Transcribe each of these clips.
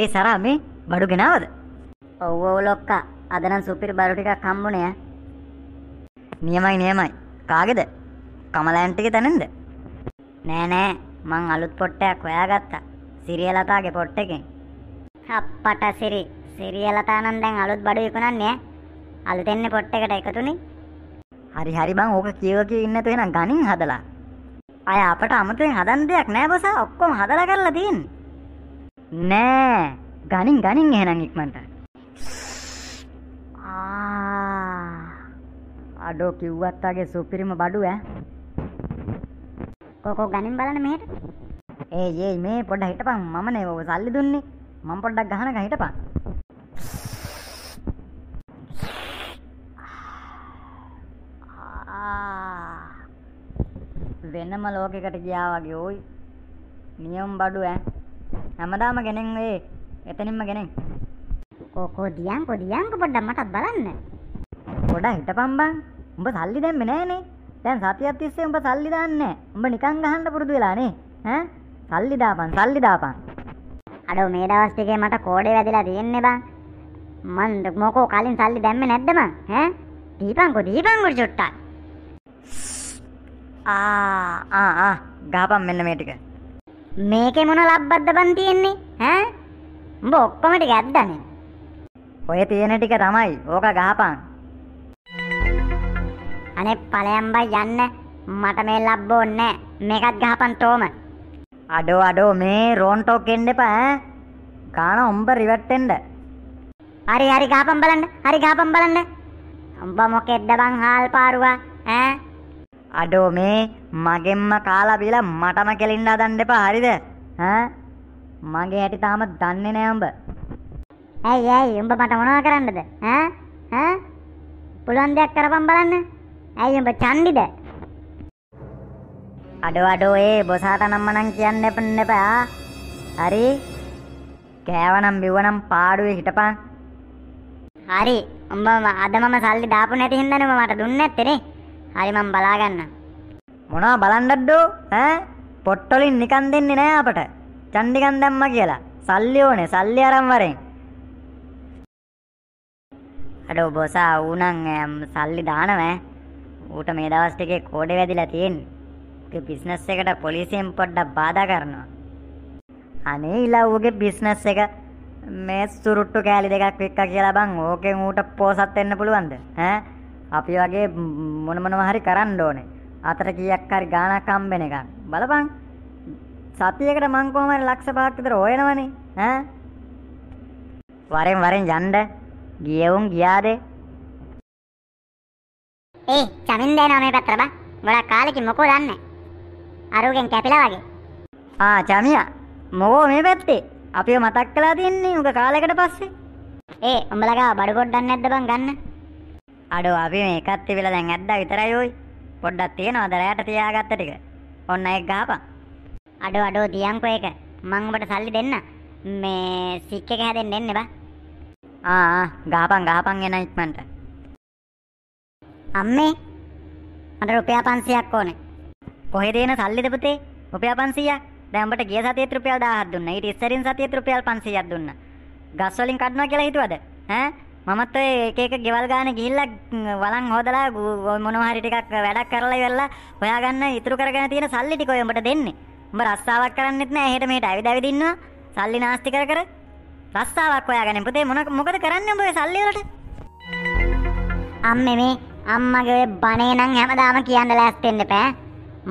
ඒ සරා මේ බඩු ගෙනාවද ඔව්ව ලොක්කා අදනම් සුපිරි බඩු ටිකක් හම්බුනේ නියමයි නියමයි කාගේද කමලෑන්ටිගේ තැනින්ද නෑ නෑ මං අලුත් පොට්ටයක් හොයාගත්තා සිරියලතාගේ පොට් එකෙන් අප්පට සිරි සිරියලතා නම් දැන් අලුත් බඩු විකුණන්නේ අලුතෙන්නේ පොට් එකට එකතුනේ හරි හරි බං ඕක කියව කිය ඉන්න තේනම් ගණින් හදලා අය අපට අමතෙන් හදන් දෙයක් නෑ බසා ඔක්කොම හදලා කරලා තියෙන්නේ නෑ ගනින් ගනින් එහෙනම් ඉක්මට අඩෝ කිව්වත්තාගේ සුපිරිම බඩුව කෝකෝ ගනින් බලන මෙහට ඒ ඒ මේ පොඩ හිටපන් මම නේ ඔබ සල්ලි දුන්නේ මම පොඩ්ඩක් ගහනක හිටපන් වෙනම ලෝකෙකට ගියා වගේ ඕයි නියම් බඩුව ඈ හැමදාම ගෙනෙන් වේ එතනින්ම ගෙනෙන් කෝකෝ දියන් කොඩියන්ක පොඩ්ඩක් මටත් බලන්න පොඩක් හිටපන් බං උඹ සල්ලි දැම්මේ නෑනේ දැන් සතියක් තිස්සේ උඹ සල්ලි දාන්නේ උඹ නිකන් ගහන්න පුරුදු වෙලා නේ ඈ සල්ලි දාපන් සල්ලි දාපන් අඩෝ මේ දවස් ටිකේ මට කෝඩේ වැදිලා තියෙන්නේ බං මන් මොකෝ කලින් සල්ලි දැම්මේ නැද්ද මං ඈ දීපන්කෝ දීපන්කෝ චුට්ටක් ආ ආ ආ ගහපන් මෙන්න මේ ටික මේකේ මොන ලබ්බද්ද බන් තියෙන්නේ ඈ උඹ ඔක්කොම ටික ඇද්දනේ ඔය තියෙන ටික තමයි ඕක ගහපන් අනේ ඵලයන් බයි යන්න මට මේ ලබ්බ ඕනේ මේකත් ගහපන් තෝම අඩෝ අඩෝ මේ රෝන්ටෝක් එන්න එපා ඈ ගාන උඹ රිවට් වෙන්න හරි හරි ගහපන් බලන්න හරි ගහපන් බලන්න උඹ මොකෙද්ද බං හාල් පාරුවා ඈ අඩෝ මේ මගෙම්ම කාලා බීලා මටම කෙලින්න හදන්න එපා හරිද? ඈ මගේ ඇටි තාම දන්නේ නෑ උඹ. ඇයි ඇයි උඹ මට මොනවා කරන්නද? ඈ ඈ පුළුවන් දෙයක් කරපම් බලන්න. ඇයි උඹ චණ්ඩිද? අඩෝ අඩෝ ඒ බොසාට නම් මනම් කියන්න එපා. හරි. කෑවනම් බිව්වනම් පාඩුවේ හිටපන්. හරි. උඹ අද මම සල්ලි දාපු නැති හින්දානේ මට දුන්නේ නැත්තේ නේ. හරි මං බලාගන්න. මොනා බලන්නඩ්ඩෝ ඈ පොට්ටොලින් නිකන් දෙන්නේ නෑ අපට. චණ්ඩිකන් දැම්ම කියලා. සල්ලි ඕනේ සල්ලි අරන් වරෙන්. අඩෝ බොසා ඌනම් සල්ලි දානව ඌට මේ දවස් ටිකේ කෝඩේ වැදිලා තියෙන්නේ. ඌගේ බිස්නස් එකට පොලිසියෙන් පොඩ්ඩක් බාධා කරනවා. අනේ ඉලා ඌගේ බිස්නස් එක මේ සුරුට්ටු කෑලි දෙකක් වික්කා කියලා බං ඕකෙන් ඌට පෝසත් වෙන්න පුළුවන්ද? ඈ අපි වගේ මොන මොනවා හරි කරන්න ඕනේ. අතට කීයක් හරි ගාණක් හම්බෙන එකක්. බලපන්. සතියකට මං කොහොම හරි ලක්ෂ පහක් විතර හොයනවනේ. ඈ වරෙන් වරෙන් යන්න ගියවුන් ගියාද ඒ චමින් දෙනවා මේ පැත්තට බා ගොඩක් කාලෙකින් මොකෝ දන්නේ අරුගෙන් කැපිලා වගේ ආ චමියා මොකෝ මේ පැත්තේ අපිව මතක් කළා තින්නේ උග කාලයකට පස්සේ ඒ උඹලගා බඩු පොඩ්ඩක් නැද්ද බං ගන්න අඩෝ අපි මේකත් තිබිලා දැන් ඇද්දා විතරයි උයි. පොඩ්ඩක් තියනවාද රැයට තියාගත්ත ටික. ඔන්න ඒක ගහපන්. අඩෝ අඩෝ දියංකෝ ඒක. මං ඔබට සල්ලි දෙන්න. මේ සික් එක හැදෙන්න එන්න බා. ආ ආ ගහපන් ගහපන් එන ඉක්මනට. අම්මේ මට රුපියල් 500ක් ඕනේ. කොහෙද එන සල්ලිද පුතේ? රුපියල් 500ක්. දැන් උඹට ගිය සතියේත් රුපියල් 1000ක් දුන්නා. ඊට ඉස්සරින් සතියේත් රුපියල් 500ක් දුන්නා. ගස් වලින් කඩනවා කියලා හිතුවද? ඈ මමත් ඔය එක එක ගෙවල් ගාන ගිහිල්ලා වලන් හොදලා මොනවා හරි ටිකක් වැඩක් කරලා ඉවරලා හොයාගන්න ඉතුරු කරගෙන තියෙන සල්ලි ටික ඔය උඹට දෙන්නේ. උඹ රස්සාවක් කරන්නෙත් නෑ. එහෙට මෙහෙට ඇවිද ඇවිද ඉන්නවා. සල්ලි නාස්ති කර කර. රස්සාවක් හොයාගන්න පුතේ මොන මොකද කරන්නේ උඹ ඔය සල්ලි වලට? අම්මේ මේ අම්මගේ ඔය බණේ නම් හැමදාම කියන්න ලෑස්තෙන්න බෑ.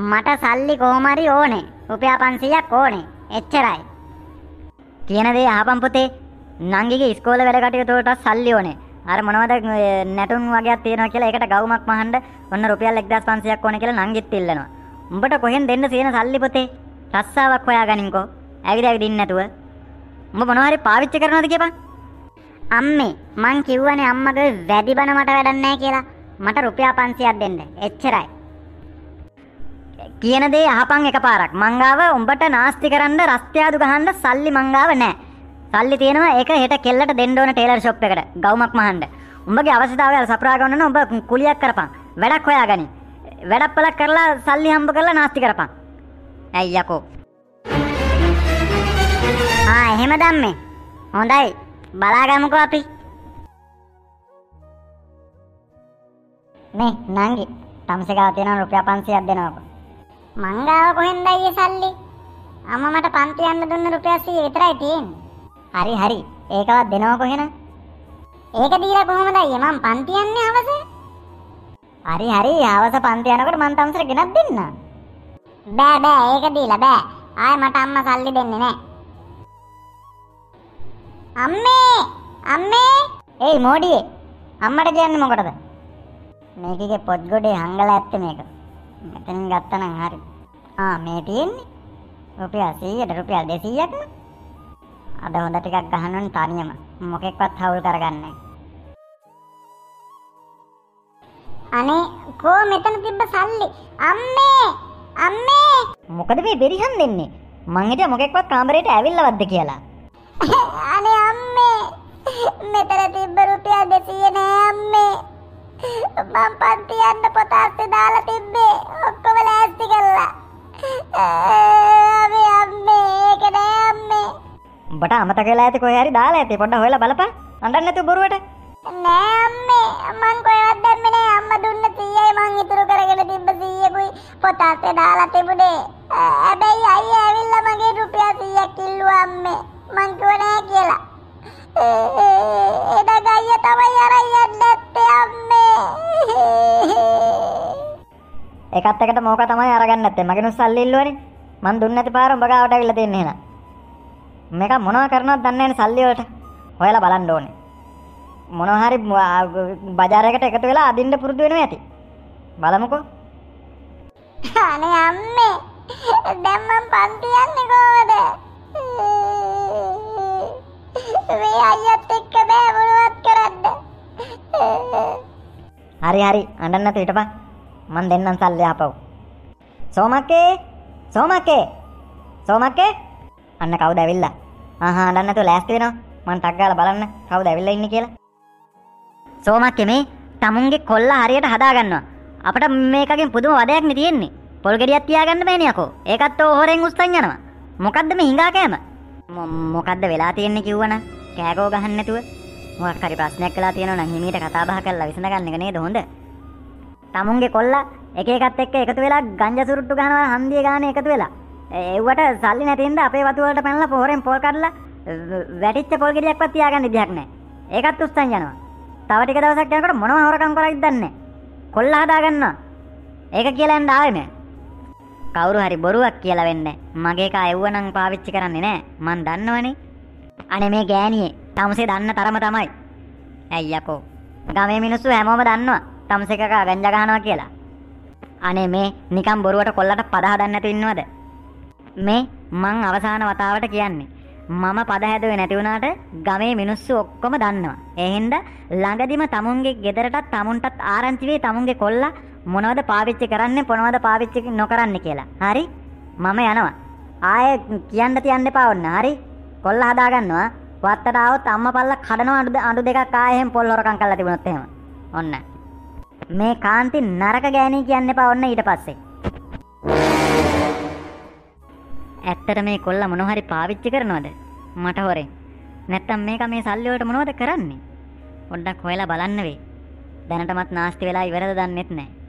මට සල්ලි කොහොම හරි ඕනේ. රුපියල් 500ක් ඕනේ. එච්චරයි. කියන දේ අහපන් පුතේ. නංගිගේ ස්කෝල වැඩකටයුතුවට සල්ලි ඕනේ අර මොනවද නැටුම් වගේ තියෙනවා කියලා ඒකට ගවුමක් මහන්ඩ ඔන්න රුපියල් 1500ක් ඕන කියලා නංගිත් ඉල්ලනවා. උඹට කොහෙන් දෙන්න තියෙන සල්ලි පුතේ? රස්සාවක් හොයාගනින්කෝ. ඇවිද ඇවිදින්න නැතුව. උඹ මොනවා හරි පාවිච්චි කරනවද කියපන්. අම්මේ මං කිව්වනේ අම්මගේ වැඩි බන මට වැඩක් නැහැ කියලා. මට රුපියල් 500ක් දෙන්න. එච්චරයි. කියන දේ අහපන් එකපාරක්. මං ගාව උඹට නාස්ති කරන්න රස්තියාදු ගහන්න සල්ලි මං ගාව නැහැ. සල්ලි තියෙනවා ඒක හෙට කෙල්ලට දෙන්න ඕන ටේලර් ෂොප් එකට ගවුමක් මහන්ඩ. උඹගේ අවශ්‍යතාවය සපුරා ගන්න ඔබ කුලියක් කරපන්. වැඩක් හොයාගනි. වැඩක් පලක් කරලා සල්ලි හම්බ කරලා නාස්ති කරපන්. ඇයි යකෝ. ආ එහෙම දැම්මේ. හොඳයි. බලාගමුකෝ අපි. මේ නංගි තමසිකාව තියෙනවා රුපියල් 500ක් දෙනවකෝ. මං ගාව කොහෙන්ද අයියේ සල්ලි? අම්මා මට පන්ති යන්න දුන්න රුපියල් 100 විතරයි තියෙන්නේ. හරි හරි ඒකවත් දෙනවා කොහෙන ඒක දීලා කොහොමද අයියේ මං පන්ති යන්නේ හවස හරි හරි හවස පන්ති යනකොට මං තමුසර ගෙනත් දෙන්න බෑ බෑ ඒක දීලා බෑ ආයෙ මට අම්මා සල්ලි දෙන්නේ නැහැ අම්මේ අම්මේ ඒයි මෝඩියේ අම්මට කියන්නේ මොකටද මේකගේ පොත් ගොඩේ හංගලා ඇත්තේ මේක මෙතනින් ගත්තනම් හරි ආ මේ තියෙන්නේ රුපියල් 100ට රුපියල් 200ක්ම අද හොඳ ටිකක් ගහනුන් තනියම මොකෙක්වත් හවුල් කරගන්න අනේ කෝ මෙතන තිබ්බ සල්ලි අම්මේ අම්මේ මොකද මේ බෙරිහන් දෙන්නේ මං හිතුවා මොකෙක්වත් කාමරේට ඇවිල්ලවද්ද කියලා අනේ අම්මේ මෙතන තිබ්බ රුපියල් 200 නෑ අම්මේ මං පන්ති යන්න පොත අස්සේ දාලා තිබ්බේ ඔක්කොම ලෑස්ති කරලා උඹට අමතක වෙලා ඇති කොහේ හරි දාලා ඇති පොඩ්ඩ හොයලා බලපන්. අඬන්න නැතුව බොරුවට. නෑ අම්මේ මං කොහෙවත් දැම්මේ නෑ. අම්මා දුන්න 100යි මං ඉතුරු කරගෙන තිබ්බ 100කුයි පොත අතේ දාලා තිබුණේ. හැබැයි අයියා ඇවිල්ලා මගේ රුපියල් 100ක් ඉල්ලුවා අම්මේ. මං කිව්ව නෑ කියලා. එදා ගයියා තමයි අරන් යන්නේ නැත්තේ අම්මේ. එකත් එකට මෝක තමයි අරගන්න ඇත්තේ. මගෙනුත් සල්ලි ඉල්ලුවනේ. මං දුන්නේ නැති පාර උඹ ගාවට අවිල්ල දෙන්නේ නේන. මේක මොනව කරනවද දන්නේ නැහැ සල්ලි වලට. හොයලා බලන්න ඕනේ. මොනවා හරි බજાරයකට එකතු වෙලා අදින්න පුරුදු වෙනවා ඇති. බලමුකෝ. අනේ අම්මේ. දැන් මම පන්ති යන්නේ කොහොමද? මේ අයියත් එක්ක බෑ මොනවත් කරන්න. හරි හරි අඬන්න නැතුව හිටපන්. මං දෙන්නම් සල්ලි ආපහු. සෝමකේ සෝමකේ සෝමකේ අන්න කවුද ඇවිල්ලා ආහා අඩන්නතු ලෑස්ති වෙනවා මන් ටක්ගාල බලන්න කවුද ඇවිල්ලා ඉන්නේ කියලා සෝමක්ක මේ තමුන්ගේ කොල්ල හරියට හදාගන්නවා අපට මේකකින් පුදුම වදයක්නේ තියෙන්නේ පොල් ගෙඩියක් තියාගන්න බෑනියකෝ ඒකත් ඕහොරෙන් උස්සන් යනවා මොකද්ද මේ හිඟා කෑම මොකද්ද වෙලා තියෙන්නේ කිව්වන කෑකෝ ගහන්න නැතුව මොකක් හරි ප්‍රශ්නයක් වෙලා තියෙනවා නම් හිමීට කතා බහ කරලා විසඳගන්න එක නේද හොඳ තමුන්ගේ කොල්ලා එක එකත් එක්ක එකතු වෙලා ගංජා සුරුට්ටු ගහනවා හන්දිය ගාන එකතු වෙලා ඒවට සල්ලි නැතින්ද අපේ වතුවලට පැනල පොහොරෙන් පොල් කරලා වැටිච්ච පොල්ගෙඩියක්වත් තියාගන්න විදියක් නැහැ. ඒකත් උස්සන් යනවා. තව ටික දවසක් යනකොට මොනම හොරකම් කරයිද දන්නේ කොල්ල හදාගන්නවා. ඒක කියලා යන්න ආවේ නෑ. කවුරු හරි බොරුවක් කියලා වෙන්නේ. මගේ කා එව්වනම් පාවිච්චි කරන්නේ නෑ. මං දන්නවනේ. අනේ මේ ගෑණියේ තමුසේ දන්න තරම තමයි. ඇයි යකෝ. ගමේ මිනිස්සු හැමෝම දන්නවා. තමුසේ කකා ගංජා ගහනවා කියලා. අනේ මේ නිකන් බොරුවට කොල්ලට පද හදන්න නැතුව ඉන්නවද? මේ මං අවසාන වතාවට කියන්නේ. මම පද හැදුවේ නැති වුණාට ගමේ මිනිස්සු ඔක්කොම දන්නවා. ඒ හින්දා ළඟදිම tamunගේ ගෙදරටත් tamunටත් ආරංචි වෙයි tamunගේ කොල්ලා මොනවද පාවිච්චි කරන්නේ මොනවද පාවිච්චි නොකරන්නේ කියලා. හරි? මම යනවා. ආයේ කියන්න තියන්න එපා වන්න. හරි? කොල්ලා හදා ගන්නවා. වත්තට આવොත් අම්මා පල්ලා කඩනවා අඬු දෙකක් ආයෙම පොල් හොරකම් කරලා තිබුණොත් එහෙම. ඔන්න. මේ කාන්ති නරක ගෑණි කියන්න එපා ඔන්න ඊට පස්සේ. ඇත්තට මේ කොල්ල මොනහරි පාවිච්චි කරනවද? මට හොරෙන්. නැත්තම් මේක මේ සල්ලි වලට මොනවද කරන්නේ? පොඩ්ඩක් හොයලා බලන්න වෙයි. දැනටමත් නාස්ති වෙලා ඉවරද දන්නෙත් නැහැ.